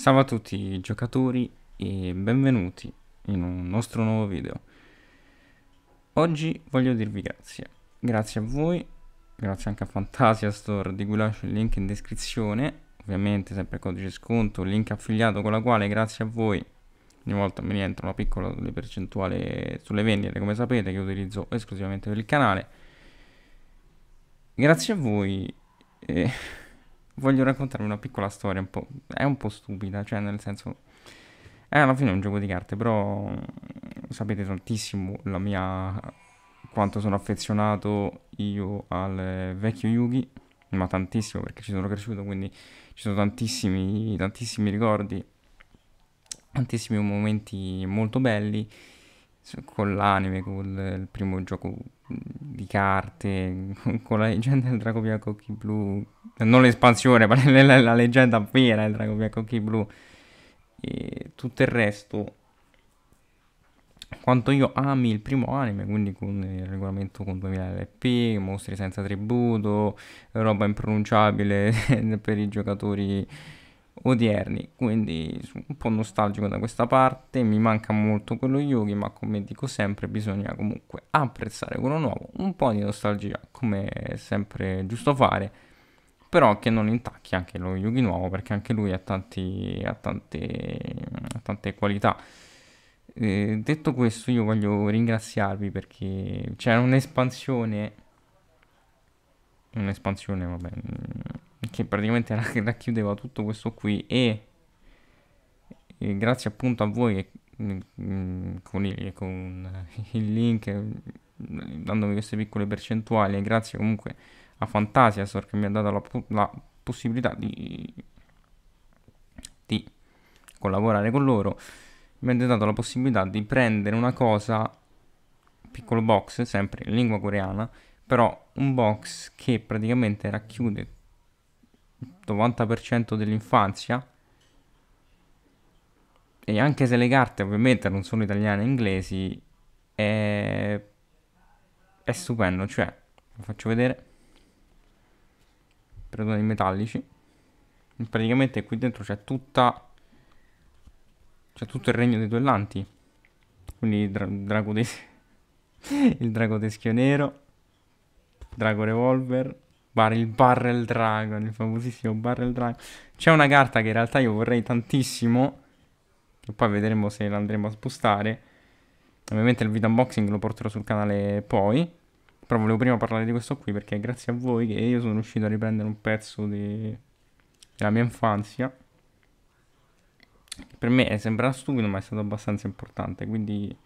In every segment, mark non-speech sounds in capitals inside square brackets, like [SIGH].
Salve a tutti giocatori e benvenuti in un nostro nuovo video. Oggi voglio dirvi grazie. Grazie a voi, grazie anche a Fantasia Store di cui lascio il link in descrizione, ovviamente sempre codice sconto, link affiliato con la quale grazie a voi ogni volta mi rientra una piccola percentuale sulle vendite come sapete che utilizzo esclusivamente per il canale. Grazie a voi. Eh voglio raccontarvi una piccola storia, un è un po' stupida, cioè nel senso... Eh, alla fine è un gioco di carte, però mm, sapete tantissimo la mia... quanto sono affezionato io al vecchio Yugi, ma tantissimo perché ci sono cresciuto, quindi ci sono tantissimi, tantissimi ricordi, tantissimi momenti molto belli con l'anime, con il primo gioco mm, di carte, [LAUGHS] con la leggenda del drago bianco, chi blu, non l'espansione, [LAUGHS] ma la, la, leggenda vera, il drago bianco occhi blu e tutto il resto. Quanto io ami il primo anime, quindi con il regolamento con 2000 LP, mostri senza tributo, roba impronunciabile [LAUGHS] per i giocatori odierni, quindi sono un po' nostalgico da questa parte, mi manca molto quello Yogi, ma come dico sempre bisogna comunque apprezzare quello nuovo, un po' di nostalgia come è sempre giusto fare però che non intacchi anche lo Yugi nuovo perché anche lui ha, tanti, ha, tante, ha tante qualità. Eh, detto questo io voglio ringraziarvi perché c'era un'espansione, un'espansione vabbè, mm, che praticamente racchiudeva tutto questo qui e, e grazie appunto a voi mm, con il, con il link mm, dandomi queste piccole percentuali grazie comunque a Fantasia che mi ha dato la, la possibilità di, di collaborare con loro, mi ha dato la possibilità di prendere una cosa, piccolo box, sempre in lingua coreana, però un box che praticamente racchiude il 90% dell'infanzia. E anche se le carte ovviamente non sono italiane e inglesi, è, è stupendo. Cioè, lo faccio vedere perdoni, metallici. Praticamente qui dentro c'è tutta... C'è tutto il regno dei duellanti. Quindi il dra drago des... [LAUGHS] il drago teschio nero. Drago revolver. Bar il barrel dragon, il famosissimo barrel dragon. C'è una carta che in realtà io vorrei tantissimo. Che poi vedremo se la andremo a spostare. Ovviamente il video unboxing lo porterò sul canale poi. Però volevo prima parlare di questo qui perché è grazie a voi che io sono riuscito a riprendere un pezzo di... della mia infanzia. Per me sembra stupido ma è stato abbastanza importante, quindi...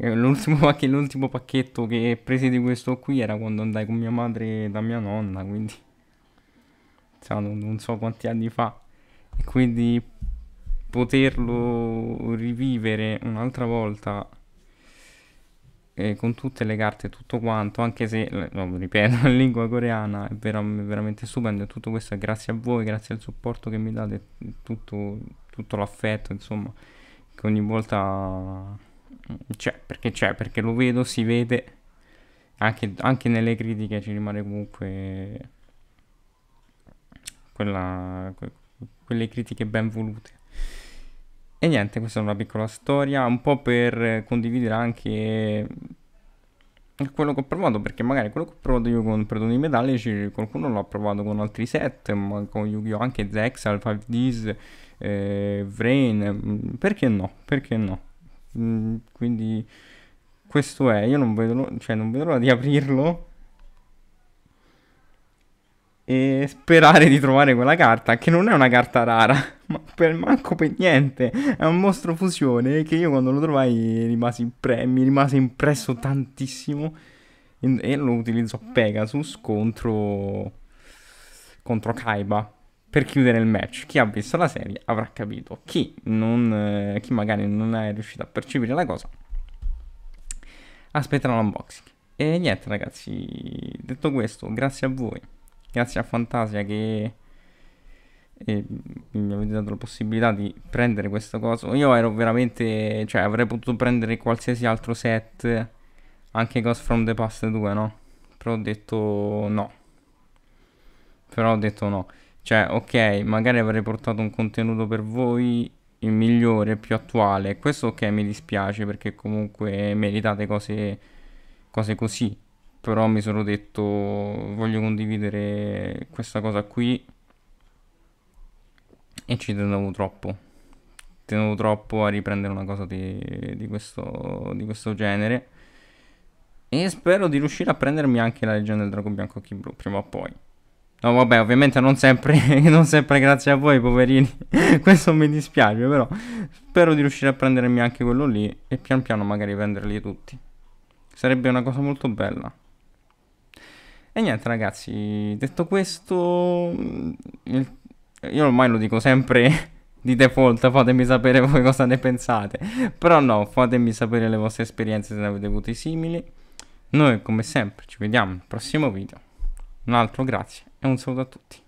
Eh, l'ultimo, [LAUGHS] pacch- l'ultimo pacchetto che presi di questo qui era quando andai con mia madre da mia nonna, quindi... Cioè, non, non so quanti anni fa. E quindi poterlo rivivere un'altra volta eh, con tutte le carte tutto quanto, anche se, no, ripeto, [LAUGHS] la lingua coreana è, vera, veramente stupenda e tutto questo è grazie a voi, grazie al supporto che mi date, tutto, tutto l'affetto, insomma, che ogni volta mm, c'è, perché c'è, perché lo vedo, si vede, anche, anche nelle critiche ci rimane comunque quella, que, quelle critiche ben volute. E niente, questa è una piccola storia, un po' per condividere anche quello che ho provato, perché magari quello che ho provato io con Predoni Metallici, qualcuno l'ha provato con altri set, ma con Yu-Gi-Oh! anche Zexal, 5Ds, eh, Vrain, mm, perché no? Perché no? Mm, quindi questo è, io non vedo, cioè, non vedo l'ora di aprirlo e sperare di trovare quella carta, che non è una carta rara, [LAUGHS] ma per manco per niente, è un mostro fusione che io quando lo trovai rimasi impre- mi rimase impresso tantissimo e lo utilizzò Pegasus contro, contro Kaiba per chiudere il match. Chi ha visto la serie avrà capito, chi, non, eh, chi magari non è riuscito a percepire la cosa aspetterà l'unboxing. E niente ragazzi, detto questo, grazie a voi grazie a Fantasia che eh, mi avete dato la possibilità di prendere questo coso. Io ero veramente, cioè avrei potuto prendere qualsiasi altro set, anche Ghost from the Past 2, no? Però ho detto no. Però ho detto no. Cioè, ok, magari avrei portato un contenuto per voi il migliore, più attuale. Questo ok, mi dispiace perché comunque meritate cose, cose così però mi sono detto voglio condividere questa cosa qui e ci tenevo troppo tenevo troppo a riprendere una cosa di, di, questo, di questo genere e spero di riuscire a prendermi anche la leggenda del drago bianco chi blu prima o poi No, vabbè, ovviamente non sempre, [LAUGHS] non sempre grazie a voi, poverini. [LAUGHS] Questo mi dispiace, però spero di riuscire a prendermi anche quello lì e pian piano magari prenderli tutti. Sarebbe una cosa molto bella. E niente ragazzi, detto questo, mm, il, io ormai lo dico sempre [LAUGHS] di default, fatemi sapere voi cosa ne pensate. Però no, fatemi sapere le vostre esperienze se ne avete avute simili. Noi come sempre ci vediamo nel prossimo video. Un altro grazie e un saluto a tutti.